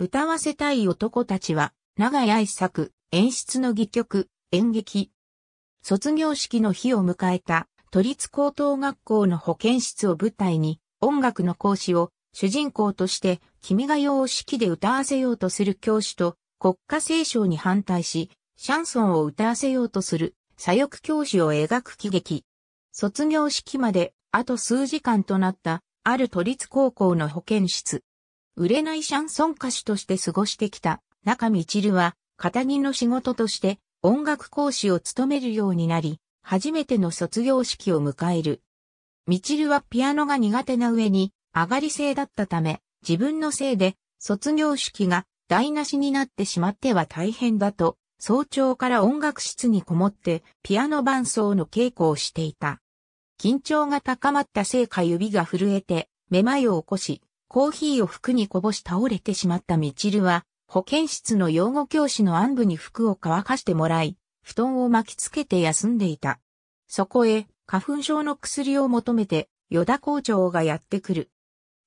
歌わせたい男たちは、長屋一作、演出の戯曲、演劇。卒業式の日を迎えた、都立高等学校の保健室を舞台に、音楽の講師を主人公として、君が代を式で歌わせようとする教師と、国家聖唱に反対し、シャンソンを歌わせようとする、左翼教師を描く喜劇。卒業式まで、あと数時間となった、ある都立高校の保健室。売れないシャンソン歌手として過ごしてきた中道るは、片木の仕事として音楽講師を務めるようになり、初めての卒業式を迎える。みちるはピアノが苦手な上に、上がり性だったため、自分のせいで、卒業式が台無しになってしまっては大変だと、早朝から音楽室にこもって、ピアノ伴奏の稽古をしていた。緊張が高まったせいか指が震えて、めまいを起こし、コーヒーを服にこぼし倒れてしまったみちるは、保健室の養護教師の暗部に服を乾かしてもらい、布団を巻きつけて休んでいた。そこへ、花粉症の薬を求めて、ヨダ校長がやってくる。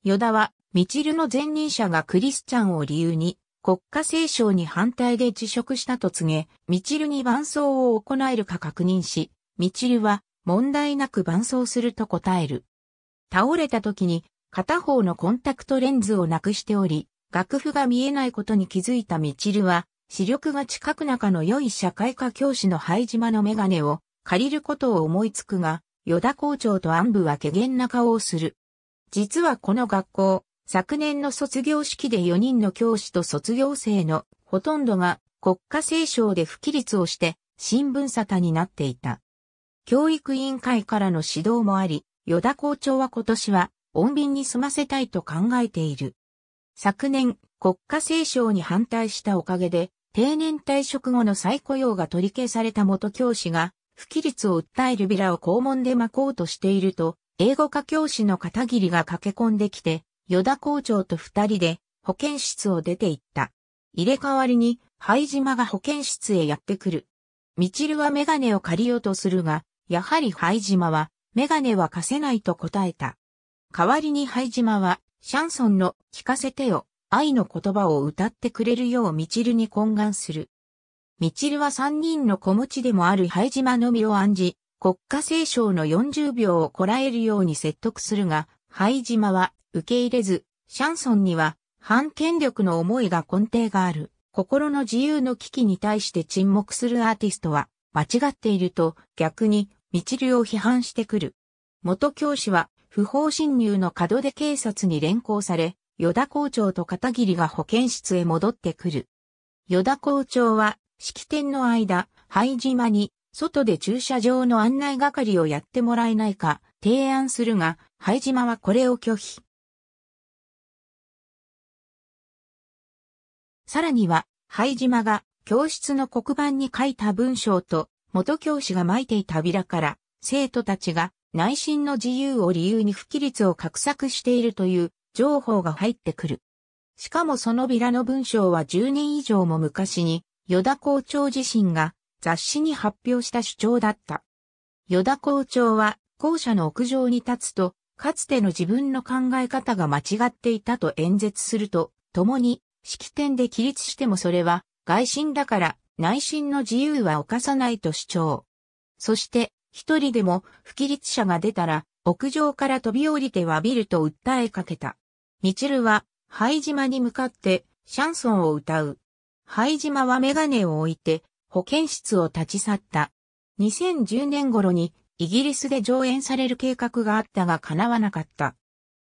ヨダは、みちるの前任者がクリスチャンを理由に、国家聖唱に反対で辞職したと告げ、みちるに伴奏を行えるか確認し、みちるは問題なく伴奏すると答える。倒れた時に片方のコンタクトレンズをなくしており、楽譜が見えないことに気づいたみちるは、視力が近く中の良い社会科教師の灰島のメガネを借りることを思いつくが、与田校長と暗部は怪げな顔をする。実はこの学校、昨年の卒業式で4人の教師と卒業生のほとんどが国家聖賞で不規律をして新聞沙汰になっていた。教育委員会からの指導もあり、与田校長は今年は穏便に済ませたいと考えている。昨年、国家政省に反対したおかげで、定年退職後の再雇用が取り消された元教師が、不規律を訴えるビラを校門で巻こうとしていると、英語科教師の片桐が駆け込んできて、与田校長と二人で保健室を出て行った。入れ替わりに、灰島が保健室へやってくる。ミチルはメガネを借りようとするが、やはり灰島は、メガネは貸せないと答えた。代わりに拝島は、シャンソンの聞かせてよ、愛の言葉を歌ってくれるようみちるに懇願する。みちるは三人の子持ちでもある拝島のみを案じ、国家聖唱の40秒をこらえるように説得するが、拝島は受け入れず、シャンソンには反権力の思いが根底がある。心の自由の危機に対して沈黙するアーティストは間違っていると逆に、みちるを批判してくる。元教師は不法侵入の門出警察に連行され、与田校長と片桐が保健室へ戻ってくる。与田校長は、式典の間、灰島に、外で駐車場の案内係をやってもらえないか、提案するが、灰島はこれを拒否。さらには、灰島が教室の黒板に書いた文章と元教師が巻いていたビラから生徒たちが内心の自由を理由に不規律を画策しているという情報が入ってくる。しかもそのビラの文章は10年以上も昔に、与田校長自身が雑誌に発表した主張だった。与田校長は校舎の屋上に立つと、かつての自分の考え方が間違っていたと演説すると、共に、式典で起立してもそれは、外心だから、内心の自由は侵さないと主張。そして、一人でも不規律者が出たら、屋上から飛び降りて詫びると訴えかけた。ミチルは、灰島に向かって、シャンソンを歌う。灰島はメガネを置いて、保健室を立ち去った。2010年頃に、イギリスで上演される計画があったが叶わなかった。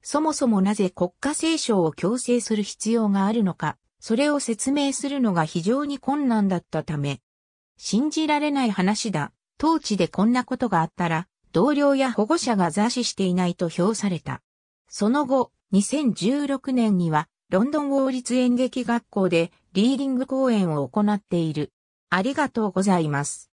そもそもなぜ国家聖書を強制する必要があるのか、それを説明するのが非常に困難だったため、信じられない話だ。当地でこんなことがあったら、同僚や保護者が座視していないと評された。その後、2016年には、ロンドン王立演劇学校でリーディング公演を行っている。ありがとうございます。